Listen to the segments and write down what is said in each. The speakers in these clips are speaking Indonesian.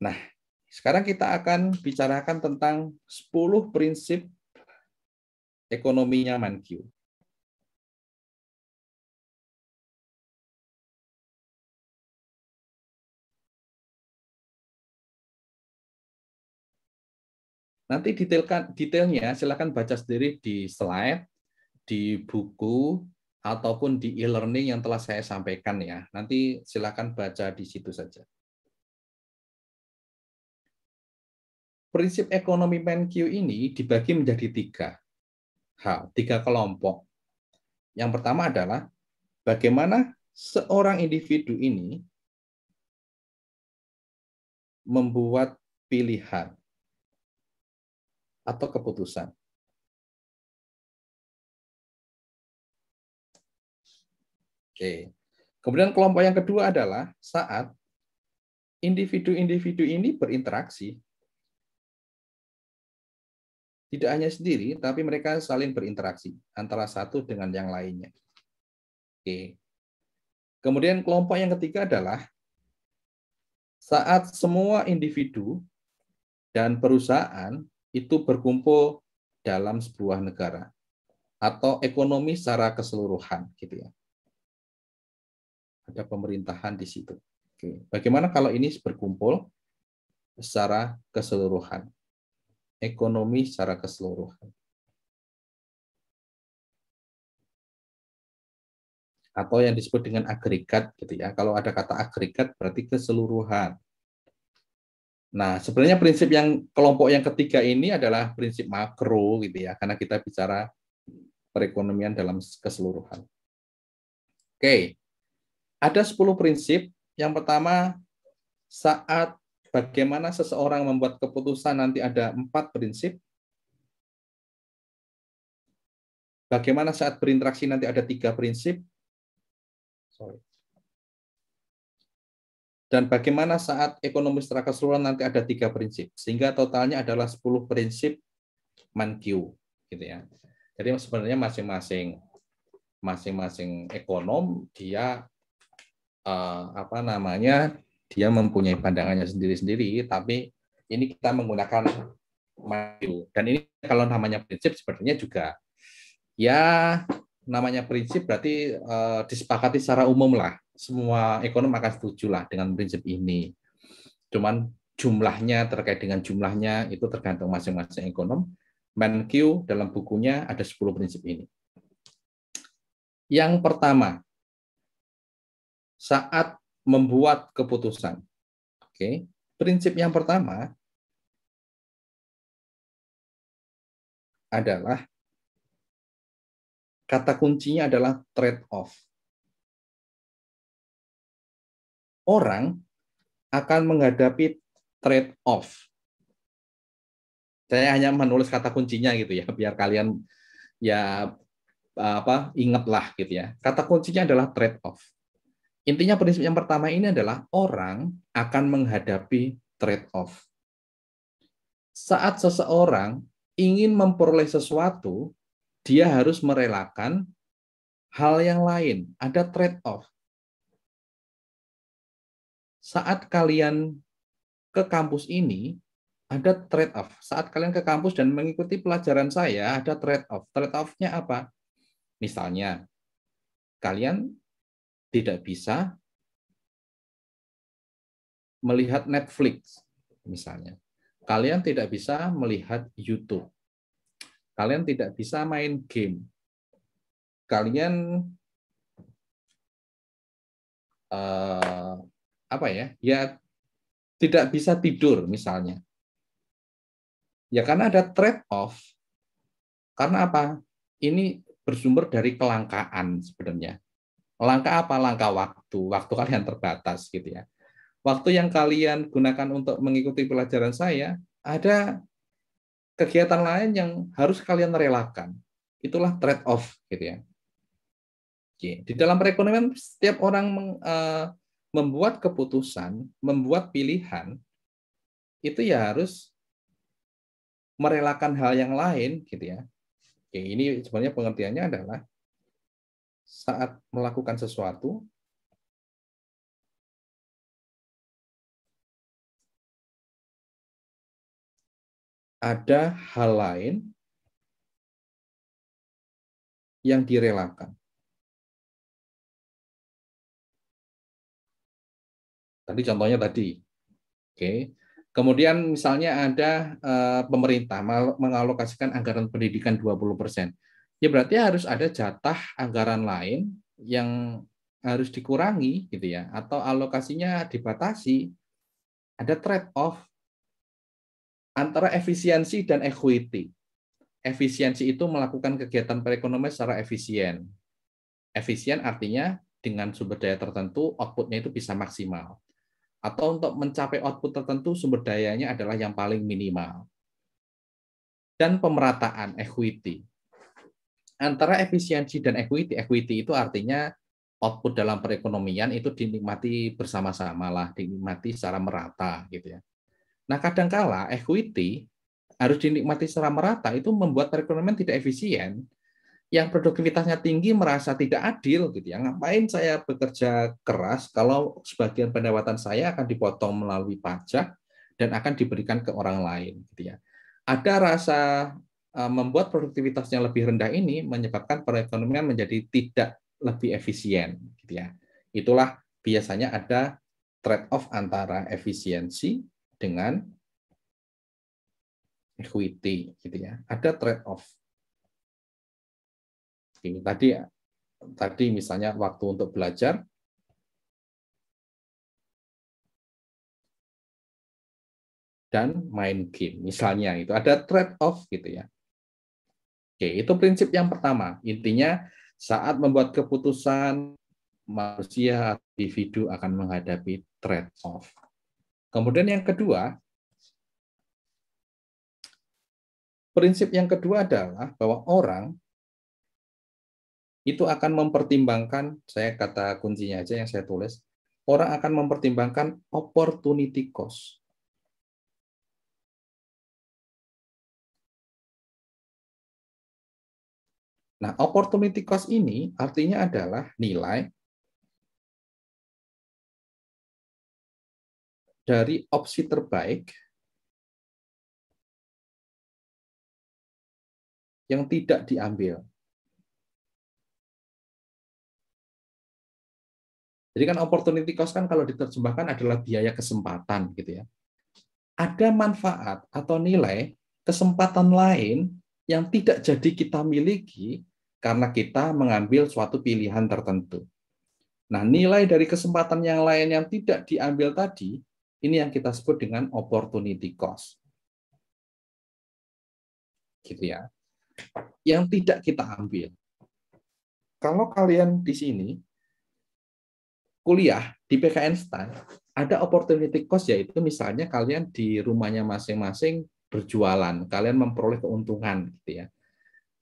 Nah, sekarang kita akan bicarakan tentang 10 prinsip ekonominya Mankiw. Nanti detailkan detailnya silakan baca sendiri di slide, di buku ataupun di e-learning yang telah saya sampaikan ya. Nanti silakan baca di situ saja. prinsip ekonomi menq ini dibagi menjadi tiga hal, tiga kelompok. Yang pertama adalah bagaimana seorang individu ini membuat pilihan atau keputusan. Oke. Kemudian kelompok yang kedua adalah saat individu-individu ini berinteraksi tidak hanya sendiri, tapi mereka saling berinteraksi antara satu dengan yang lainnya. Oke. Kemudian kelompok yang ketiga adalah saat semua individu dan perusahaan itu berkumpul dalam sebuah negara atau ekonomi secara keseluruhan gitu ya. Ada pemerintahan di situ. Oke. Bagaimana kalau ini berkumpul secara keseluruhan? ekonomi secara keseluruhan. Atau yang disebut dengan agregat gitu ya. Kalau ada kata agregat berarti keseluruhan. Nah, sebenarnya prinsip yang kelompok yang ketiga ini adalah prinsip makro gitu ya, karena kita bicara perekonomian dalam keseluruhan. Oke. Ada 10 prinsip. Yang pertama, saat bagaimana seseorang membuat keputusan nanti ada empat prinsip. Bagaimana saat berinteraksi nanti ada tiga prinsip. Dan bagaimana saat ekonomi secara keseluruhan nanti ada tiga prinsip. Sehingga totalnya adalah 10 prinsip Manqiu, Gitu ya. Jadi sebenarnya masing-masing masing-masing ekonom dia uh, apa namanya dia mempunyai pandangannya sendiri-sendiri, tapi ini kita menggunakan maju. Dan ini kalau namanya prinsip sepertinya juga ya namanya prinsip berarti uh, disepakati secara umum lah. Semua ekonom akan setuju lah dengan prinsip ini. Cuman jumlahnya terkait dengan jumlahnya itu tergantung masing-masing ekonom. MenQ dalam bukunya ada 10 prinsip ini. Yang pertama, saat membuat keputusan. Oke. Prinsip yang pertama adalah kata kuncinya adalah trade off. Orang akan menghadapi trade off. Saya hanya menulis kata kuncinya gitu ya, biar kalian ya apa ingatlah gitu ya. Kata kuncinya adalah trade off. Intinya prinsip yang pertama ini adalah orang akan menghadapi trade-off. Saat seseorang ingin memperoleh sesuatu, dia harus merelakan hal yang lain. Ada trade-off. Saat kalian ke kampus ini, ada trade-off. Saat kalian ke kampus dan mengikuti pelajaran saya, ada trade-off. Trade-off-nya apa? Misalnya, kalian tidak bisa melihat Netflix misalnya. Kalian tidak bisa melihat YouTube. Kalian tidak bisa main game. Kalian eh, apa ya? Ya tidak bisa tidur misalnya. Ya karena ada trade-off. Karena apa? Ini bersumber dari kelangkaan sebenarnya. Langkah apa? Langkah waktu. Waktu kalian terbatas gitu ya. Waktu yang kalian gunakan untuk mengikuti pelajaran saya, ada kegiatan lain yang harus kalian relakan. Itulah trade-off gitu ya. Oke. Di dalam perekonomian, setiap orang meng, uh, membuat keputusan, membuat pilihan, itu ya harus merelakan hal yang lain gitu ya. Oke, ini sebenarnya pengertiannya adalah saat melakukan sesuatu ada hal lain yang direlakan. Tadi contohnya tadi. Oke. Kemudian misalnya ada eh, pemerintah mengalokasikan anggaran pendidikan 20% ya berarti harus ada jatah anggaran lain yang harus dikurangi gitu ya atau alokasinya dibatasi ada trade off antara efisiensi dan equity efisiensi itu melakukan kegiatan perekonomian secara efisien efisien artinya dengan sumber daya tertentu outputnya itu bisa maksimal atau untuk mencapai output tertentu sumber dayanya adalah yang paling minimal dan pemerataan equity antara efisiensi dan equity. Equity itu artinya output dalam perekonomian itu dinikmati bersama-sama lah, dinikmati secara merata gitu ya. Nah, kadangkala equity harus dinikmati secara merata itu membuat perekonomian tidak efisien. Yang produktivitasnya tinggi merasa tidak adil gitu ya. Ngapain saya bekerja keras kalau sebagian pendapatan saya akan dipotong melalui pajak dan akan diberikan ke orang lain gitu ya. Ada rasa Eh, membuat produktivitasnya lebih rendah ini menyebabkan perekonomian menjadi tidak lebih efisien gitu ya. Itulah biasanya ada trade-off antara efisiensi dengan equity gitu ya. Ada trade-off. Ini tadi tadi misalnya waktu untuk belajar dan main game misalnya itu ada trade off gitu ya Oke, itu prinsip yang pertama. Intinya saat membuat keputusan manusia individu akan menghadapi trade-off. Kemudian yang kedua, prinsip yang kedua adalah bahwa orang itu akan mempertimbangkan, saya kata kuncinya aja yang saya tulis, orang akan mempertimbangkan opportunity cost. Nah, opportunity cost ini artinya adalah nilai dari opsi terbaik yang tidak diambil. Jadi kan opportunity cost kan kalau diterjemahkan adalah biaya kesempatan gitu ya. Ada manfaat atau nilai kesempatan lain yang tidak jadi kita miliki karena kita mengambil suatu pilihan tertentu. Nah, nilai dari kesempatan yang lain yang tidak diambil tadi, ini yang kita sebut dengan opportunity cost. Gitu ya. Yang tidak kita ambil. Kalau kalian di sini kuliah di PKN STAN, ada opportunity cost yaitu misalnya kalian di rumahnya masing-masing berjualan, kalian memperoleh keuntungan gitu ya.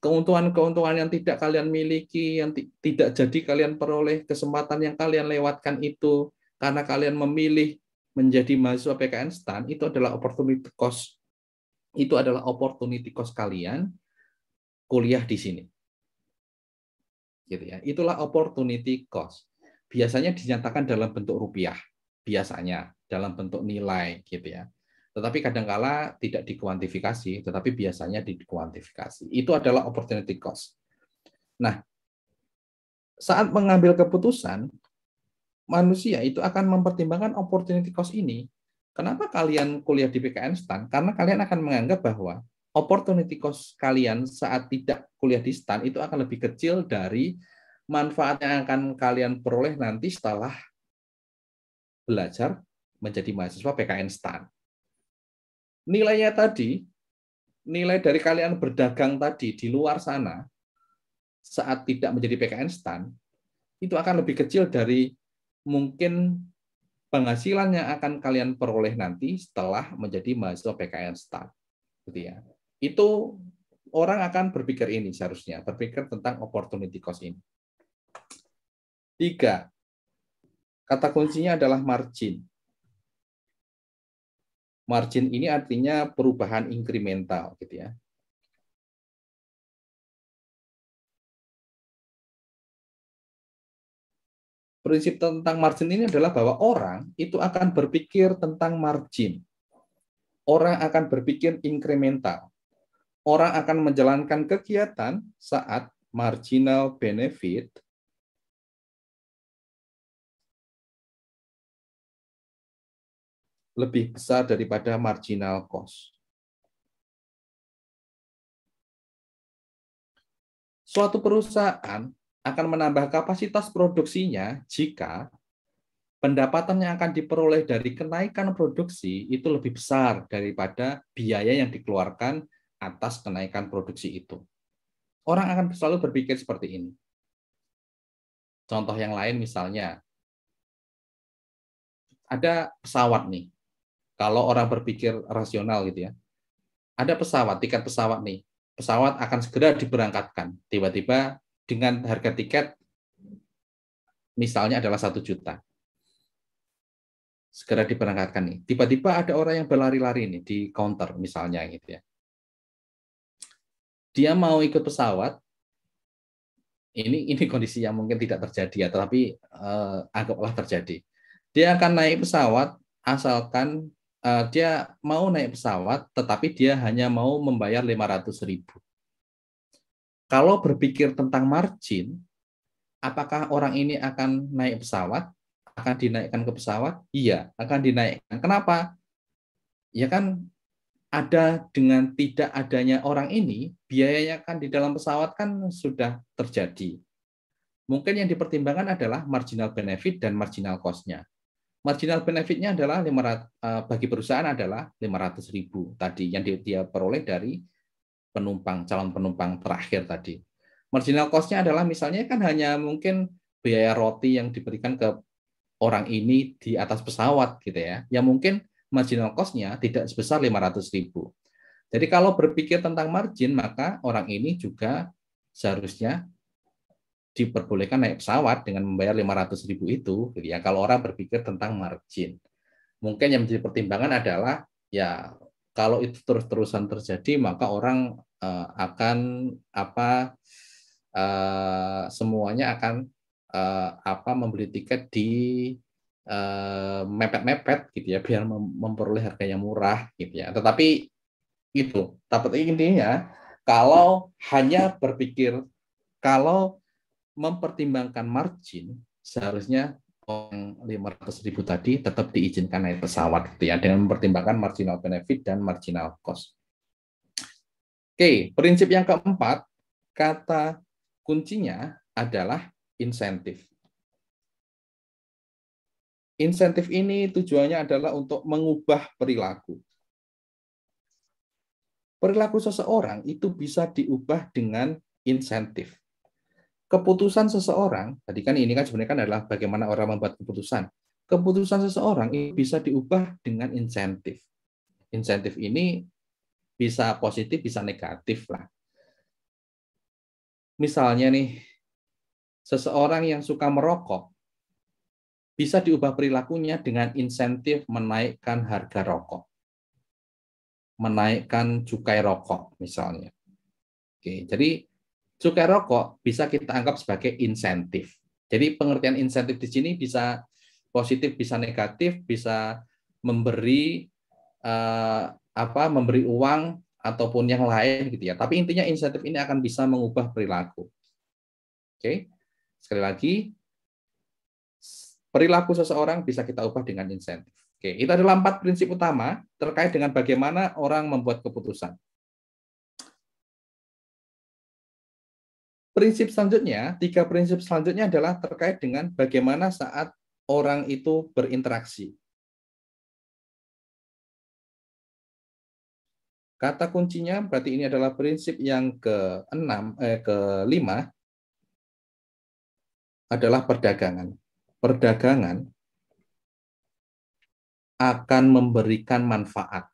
Keuntungan-keuntungan yang tidak kalian miliki, yang tidak jadi kalian peroleh, kesempatan yang kalian lewatkan itu karena kalian memilih menjadi mahasiswa PKN STAN itu adalah opportunity cost. Itu adalah opportunity cost kalian kuliah di sini. Gitu ya. Itulah opportunity cost. Biasanya dinyatakan dalam bentuk rupiah, biasanya dalam bentuk nilai gitu ya tetapi kadangkala tidak dikuantifikasi, tetapi biasanya dikuantifikasi. Itu adalah opportunity cost. Nah, saat mengambil keputusan, manusia itu akan mempertimbangkan opportunity cost ini. Kenapa kalian kuliah di PKN STAN? Karena kalian akan menganggap bahwa opportunity cost kalian saat tidak kuliah di STAN itu akan lebih kecil dari manfaat yang akan kalian peroleh nanti setelah belajar menjadi mahasiswa PKN STAN nilainya tadi, nilai dari kalian berdagang tadi di luar sana saat tidak menjadi PKN stand itu akan lebih kecil dari mungkin penghasilan yang akan kalian peroleh nanti setelah menjadi mahasiswa PKN stand. Gitu ya. Itu orang akan berpikir ini seharusnya, berpikir tentang opportunity cost ini. Tiga, kata kuncinya adalah margin. Margin ini artinya perubahan incremental gitu ya. Prinsip tentang margin ini adalah bahwa orang itu akan berpikir tentang margin. Orang akan berpikir incremental. Orang akan menjalankan kegiatan saat marginal benefit lebih besar daripada marginal cost. Suatu perusahaan akan menambah kapasitas produksinya jika pendapatan yang akan diperoleh dari kenaikan produksi itu lebih besar daripada biaya yang dikeluarkan atas kenaikan produksi itu. Orang akan selalu berpikir seperti ini. Contoh yang lain misalnya, ada pesawat nih kalau orang berpikir rasional gitu ya. Ada pesawat, tiket pesawat nih. Pesawat akan segera diberangkatkan. Tiba-tiba dengan harga tiket misalnya adalah satu juta. Segera diberangkatkan nih. Tiba-tiba ada orang yang berlari-lari nih di counter misalnya gitu ya. Dia mau ikut pesawat, ini ini kondisi yang mungkin tidak terjadi ya, tetapi eh, anggaplah terjadi. Dia akan naik pesawat asalkan uh, dia mau naik pesawat, tetapi dia hanya mau membayar 500 ribu. Kalau berpikir tentang margin, apakah orang ini akan naik pesawat? Akan dinaikkan ke pesawat? Iya, akan dinaikkan. Kenapa? Ya kan ada dengan tidak adanya orang ini, biayanya kan di dalam pesawat kan sudah terjadi. Mungkin yang dipertimbangkan adalah marginal benefit dan marginal cost-nya marginal benefitnya adalah 500 eh, bagi perusahaan adalah 500.000 tadi yang dia peroleh dari penumpang calon penumpang terakhir tadi. Marginal cost-nya adalah misalnya kan hanya mungkin biaya roti yang diberikan ke orang ini di atas pesawat gitu ya. Yang mungkin marginal cost-nya tidak sebesar 500.000. Jadi kalau berpikir tentang margin maka orang ini juga seharusnya diperbolehkan naik pesawat dengan membayar 500 ribu itu, gitu ya, kalau orang berpikir tentang margin. Mungkin yang menjadi pertimbangan adalah, ya kalau itu terus-terusan terjadi, maka orang uh, akan apa uh, semuanya akan uh, apa membeli tiket di mepet-mepet gitu ya, biar mem memperoleh harga yang murah gitu ya. Tetapi itu, tapi intinya kalau hanya berpikir kalau mempertimbangkan margin, seharusnya yang 500 ribu tadi tetap diizinkan naik pesawat gitu ya dengan mempertimbangkan marginal benefit dan marginal cost. Oke, prinsip yang keempat, kata kuncinya adalah insentif. Insentif ini tujuannya adalah untuk mengubah perilaku. Perilaku seseorang itu bisa diubah dengan insentif keputusan seseorang, tadi kan ini kan sebenarnya kan adalah bagaimana orang membuat keputusan. Keputusan seseorang ini bisa diubah dengan insentif. Insentif ini bisa positif, bisa negatif lah. Misalnya nih, seseorang yang suka merokok bisa diubah perilakunya dengan insentif menaikkan harga rokok. Menaikkan cukai rokok misalnya. Oke, jadi Cukai rokok bisa kita anggap sebagai insentif. Jadi pengertian insentif di sini bisa positif, bisa negatif, bisa memberi eh, apa memberi uang ataupun yang lain gitu ya. Tapi intinya insentif ini akan bisa mengubah perilaku. Oke. Okay? Sekali lagi perilaku seseorang bisa kita ubah dengan insentif. Oke, itu adalah empat prinsip utama terkait dengan bagaimana orang membuat keputusan. Prinsip selanjutnya, tiga prinsip selanjutnya adalah terkait dengan bagaimana saat orang itu berinteraksi. Kata kuncinya berarti ini adalah prinsip yang ke-6 eh ke-5 adalah perdagangan. Perdagangan akan memberikan manfaat.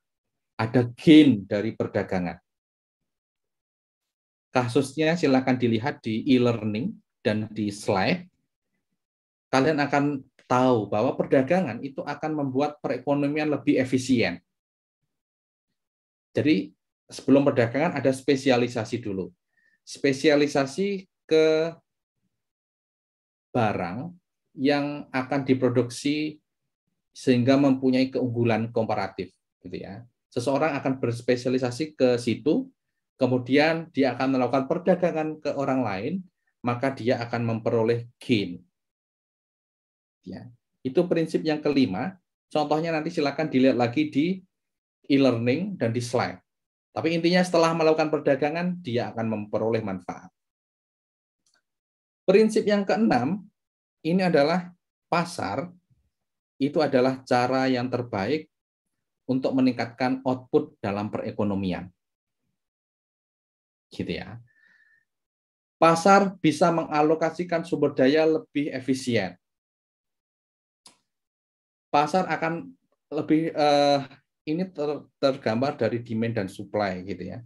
Ada gain dari perdagangan. Kasusnya silakan dilihat di e-learning dan di slide. Kalian akan tahu bahwa perdagangan itu akan membuat perekonomian lebih efisien. Jadi sebelum perdagangan ada spesialisasi dulu. Spesialisasi ke barang yang akan diproduksi sehingga mempunyai keunggulan komparatif gitu ya. Seseorang akan berspesialisasi ke situ kemudian dia akan melakukan perdagangan ke orang lain, maka dia akan memperoleh gain. Ya. Itu prinsip yang kelima. Contohnya nanti silakan dilihat lagi di e-learning dan di slide. Tapi intinya setelah melakukan perdagangan, dia akan memperoleh manfaat. Prinsip yang keenam, ini adalah pasar itu adalah cara yang terbaik untuk meningkatkan output dalam perekonomian gitu ya. Pasar bisa mengalokasikan sumber daya lebih efisien. Pasar akan lebih eh, ini ter, tergambar dari demand dan supply gitu ya.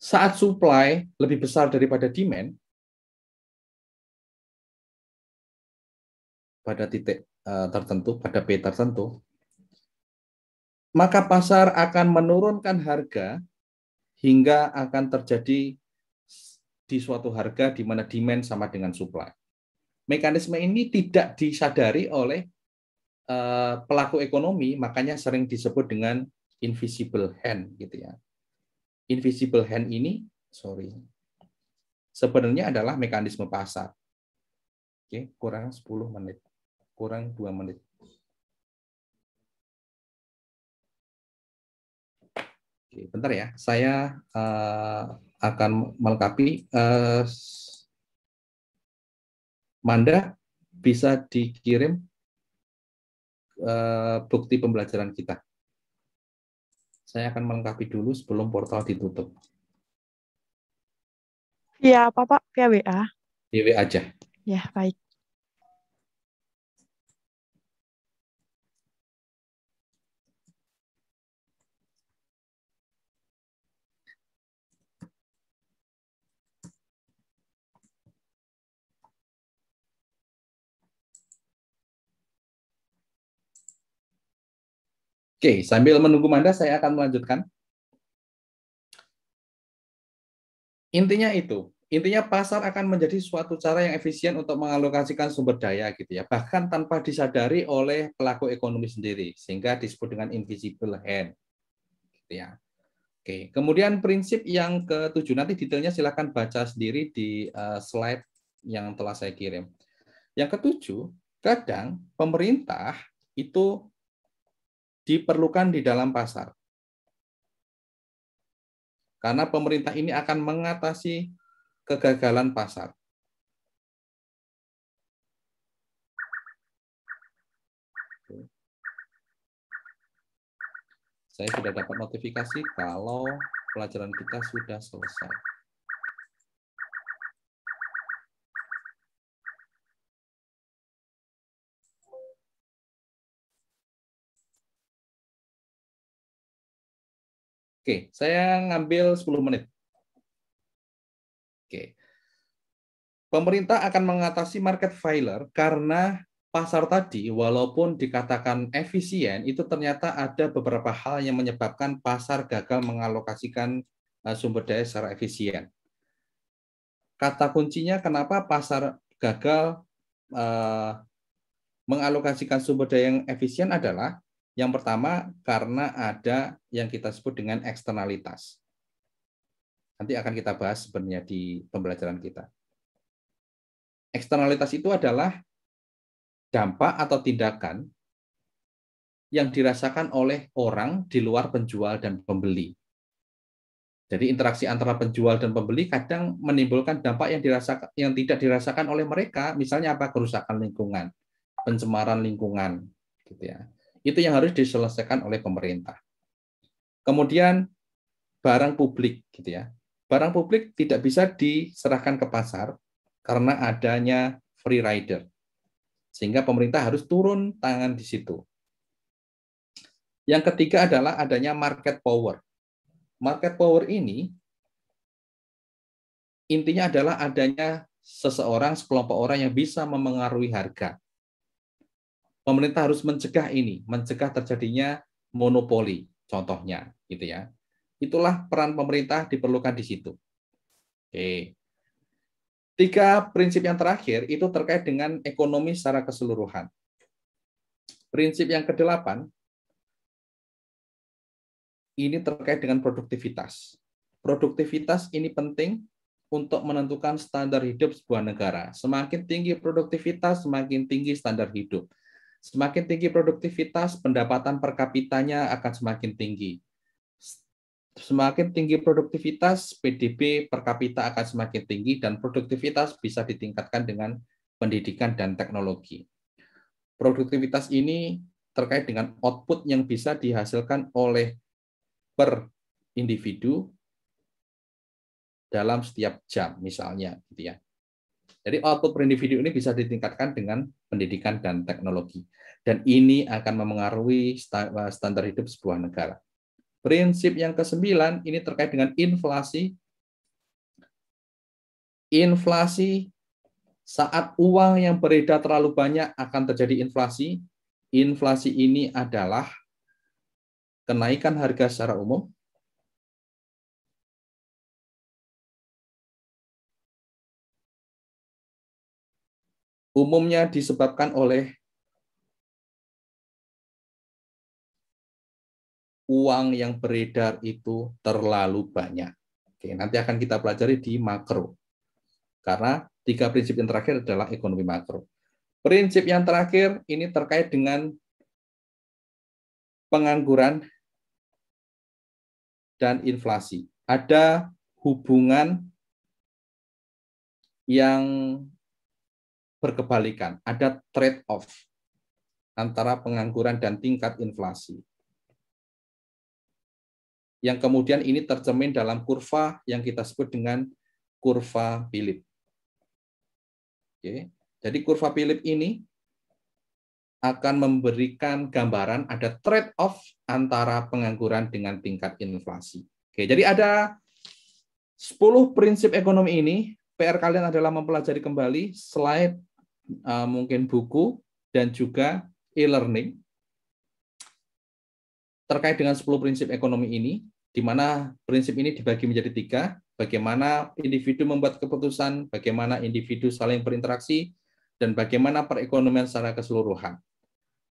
Saat supply lebih besar daripada demand, pada titik eh, tertentu, pada P tertentu, maka pasar akan menurunkan harga hingga akan terjadi di suatu harga di mana demand sama dengan supply. Mekanisme ini tidak disadari oleh uh, pelaku ekonomi, makanya sering disebut dengan invisible hand gitu ya. Invisible hand ini, sorry, sebenarnya adalah mekanisme pasar. Oke, kurang 10 menit, kurang 2 menit. Oke, bentar ya, saya uh, akan melengkapi. Uh, Manda bisa dikirim uh, bukti pembelajaran kita. Saya akan melengkapi dulu sebelum portal ditutup. Ya apa Pak? Via WA. Via WA aja. Ya, baik. Oke, sambil menunggu Manda, saya akan melanjutkan. Intinya itu, intinya pasar akan menjadi suatu cara yang efisien untuk mengalokasikan sumber daya gitu ya, bahkan tanpa disadari oleh pelaku ekonomi sendiri, sehingga disebut dengan invisible hand. Gitu ya. Oke, kemudian prinsip yang ketujuh nanti detailnya silahkan baca sendiri di eh, slide yang telah saya kirim. Yang ketujuh, kadang pemerintah itu diperlukan di dalam pasar. Karena pemerintah ini akan mengatasi kegagalan pasar. Saya sudah dapat notifikasi kalau pelajaran kita sudah selesai. Oke, saya ngambil 10 menit. Oke. Pemerintah akan mengatasi market failure karena pasar tadi walaupun dikatakan efisien itu ternyata ada beberapa hal yang menyebabkan pasar gagal mengalokasikan eh, sumber daya secara efisien. Kata kuncinya kenapa pasar gagal uh, mengalokasikan sumber daya yang efisien adalah yang pertama karena ada yang kita sebut dengan eksternalitas. Nanti akan kita bahas sebenarnya di pembelajaran kita. Eksternalitas itu adalah dampak atau tindakan yang dirasakan oleh orang di luar penjual dan pembeli. Jadi interaksi antara penjual dan pembeli kadang menimbulkan dampak yang dirasakan yang tidak dirasakan oleh mereka, misalnya apa kerusakan lingkungan, pencemaran lingkungan, gitu ya. Itu yang harus diselesaikan oleh pemerintah. Kemudian barang publik gitu ya. Barang publik tidak bisa diserahkan ke pasar karena adanya free rider. Sehingga pemerintah harus turun tangan di situ. Yang ketiga adalah adanya market power. Market power ini intinya adalah adanya seseorang, sekelompok orang yang bisa memengaruhi harga pemerintah harus mencegah ini, mencegah terjadinya monopoli contohnya gitu ya. Itulah peran pemerintah diperlukan di situ. Oke. Tiga prinsip yang terakhir itu terkait dengan ekonomi secara keseluruhan. Prinsip yang kedelapan ini terkait dengan produktivitas. Produktivitas ini penting untuk menentukan standar hidup sebuah negara. Semakin tinggi produktivitas, semakin tinggi standar hidup. Semakin tinggi produktivitas, pendapatan per kapitanya akan semakin tinggi. Semakin tinggi produktivitas, PDB per kapita akan semakin tinggi dan produktivitas bisa ditingkatkan dengan pendidikan dan teknologi. Produktivitas ini terkait dengan output yang bisa dihasilkan oleh per individu dalam setiap jam misalnya gitu ya. Jadi output per individu ini bisa ditingkatkan dengan pendidikan dan teknologi. Dan ini akan memengaruhi eh, standar hidup sebuah negara. Prinsip yang kesembilan ini terkait dengan inflasi. Inflasi saat uang yang beredar terlalu banyak akan terjadi inflasi. Inflasi ini adalah kenaikan harga secara umum umumnya disebabkan oleh uang yang beredar itu terlalu banyak. Oke, nanti akan kita pelajari di makro. Karena tiga prinsip yang terakhir adalah ekonomi makro. Prinsip yang terakhir ini terkait dengan pengangguran dan inflasi. Ada hubungan yang berkebalikan, ada trade-off antara pengangguran dan tingkat inflasi. Yang kemudian ini tercermin dalam kurva yang kita sebut dengan kurva Philip. Oke. Jadi kurva Philip ini akan memberikan gambaran ada trade-off antara pengangguran dengan tingkat inflasi. Oke, jadi ada 10 prinsip ekonomi ini. PR kalian adalah mempelajari kembali slide Eh, mungkin buku dan juga e-learning terkait dengan 10 prinsip ekonomi ini, di mana prinsip ini dibagi menjadi tiga, bagaimana individu membuat keputusan, bagaimana individu saling berinteraksi, dan bagaimana perekonomian secara keseluruhan.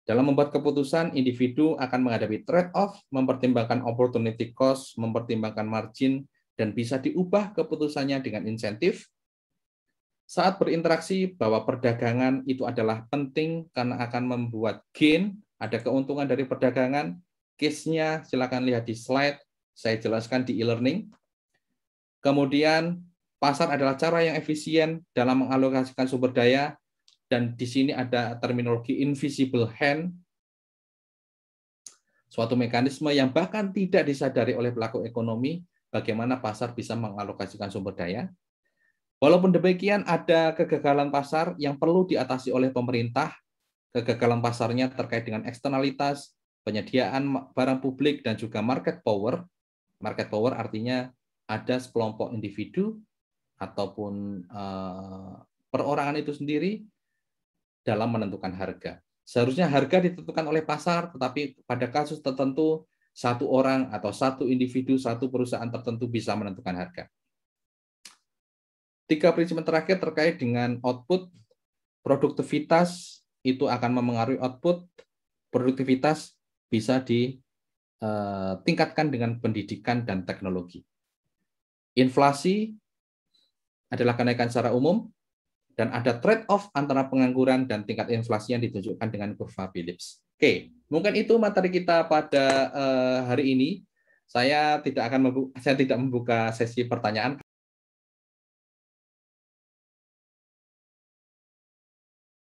Dalam membuat keputusan, individu akan menghadapi trade-off, mempertimbangkan opportunity cost, mempertimbangkan margin, dan bisa diubah keputusannya dengan insentif, saat berinteraksi bahwa perdagangan itu adalah penting karena akan membuat gain, ada keuntungan dari perdagangan. Case-nya silakan lihat di slide, saya jelaskan di e-learning. Kemudian pasar adalah cara yang efisien dalam mengalokasikan sumber daya dan di sini ada terminologi invisible hand suatu mekanisme yang bahkan tidak disadari oleh pelaku ekonomi bagaimana pasar bisa mengalokasikan sumber daya Walaupun demikian, ada kegagalan pasar yang perlu diatasi oleh pemerintah. Kegagalan pasarnya terkait dengan eksternalitas, penyediaan barang publik, dan juga market power. Market power artinya ada sekelompok individu ataupun eh, perorangan itu sendiri dalam menentukan harga. Seharusnya harga ditentukan oleh pasar, tetapi pada kasus tertentu satu orang atau satu individu, satu perusahaan tertentu bisa menentukan harga. Tiga prinsip terakhir terkait dengan output, produktivitas itu akan memengaruhi output, produktivitas bisa ditingkatkan eh, dengan pendidikan dan teknologi. Inflasi adalah kenaikan secara umum, dan ada trade-off antara pengangguran dan tingkat inflasi yang ditunjukkan dengan kurva Phillips. Oke, mungkin itu materi kita pada eh, hari ini. Saya tidak akan membuka, saya tidak membuka sesi pertanyaan.